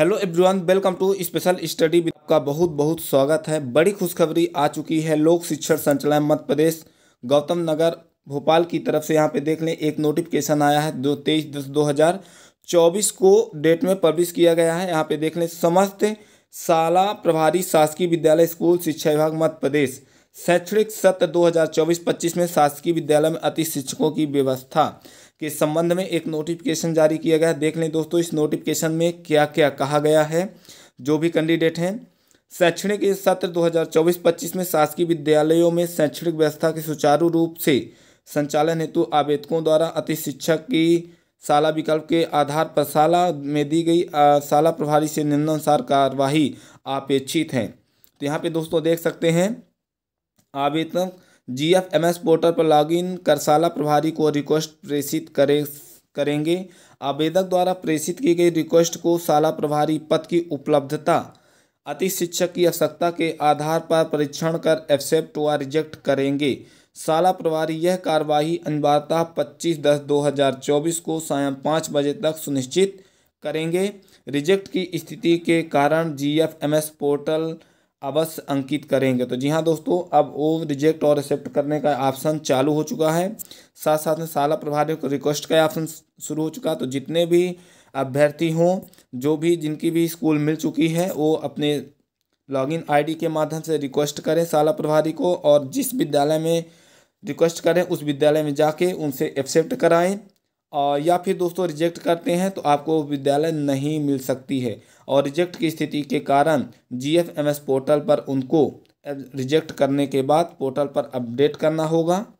hello everyone welcome to special study का बहुत बहुत स्वागत है बड़ी खुशखबरी आ चुकी है लोक शिक्षण संचालन मध्य प्रदेश गौतम नगर भोपाल की तरफ से यहाँ पे देख लें एक नोटिफिकेशन आया है दो तेईस दस दो हज़ार चौबीस को डेट में पब्लिश किया गया है यहाँ पे देख लें समस्त शाला प्रभारी शासकीय विद्यालय स्कूल शिक्षा विभाग मध्य प्रदेश शैक्षणिक सत्र दो हज़ार में शासकीय विद्यालय में अति शिक्षकों की व्यवस्था के संबंध में एक नोटिफिकेशन जारी किया गया देख लें दोस्तों इस नोटिफिकेशन में क्या क्या कहा गया है जो भी कैंडिडेट हैं शैक्षणिक सत्र 2024-25 में शासकीय विद्यालयों में शैक्षणिक व्यवस्था के सुचारू रूप से संचालन हेतु आवेदकों द्वारा अति शिक्षक की शाला विकल्प के आधार पर शाला में दी गई शाला प्रभारी से निम्नानुसार कार्यवाही अपेक्षित है तो यहाँ पे दोस्तों देख सकते हैं आवेदक जीएफएमएस पोर्टल पर लॉगिन कर साला प्रभारी को रिक्वेस्ट प्रेषित करे करेंगे आवेदक द्वारा प्रेषित की गई रिक्वेस्ट को साला प्रभारी पद की उपलब्धता अति शिक्षक की आवश्यकता के आधार पर परीक्षण कर एक्सेप्ट व रिजेक्ट करेंगे साला प्रभारी यह कार्यवाही अनिवार्यता 25 दस 2024 को सायं पाँच बजे तक सुनिश्चित करेंगे रिजेक्ट की स्थिति के कारण जीएफएमएस पोर्टल अवश्य अंकित करेंगे तो जी हाँ दोस्तों अब ओ रिजेक्ट और एक्सेप्ट करने का ऑप्शन चालू हो चुका है साथ साथ में साला प्रभारी को रिक्वेस्ट का ऑप्शन शुरू हो चुका है तो जितने भी अभ्यर्थी हों जो भी जिनकी भी स्कूल मिल चुकी है वो अपने लॉगिन आईडी के माध्यम से रिक्वेस्ट करें साला प्रभारी को और जिस विद्यालय में रिक्वेस्ट करें उस विद्यालय में जाके उनसे एक्सेप्ट कराएँ और या फिर दोस्तों रिजेक्ट करते हैं तो आपको विद्यालय नहीं मिल सकती है और रिजेक्ट की स्थिति के कारण जीएफएमएस पोर्टल पर उनको रिजेक्ट करने के बाद पोर्टल पर अपडेट करना होगा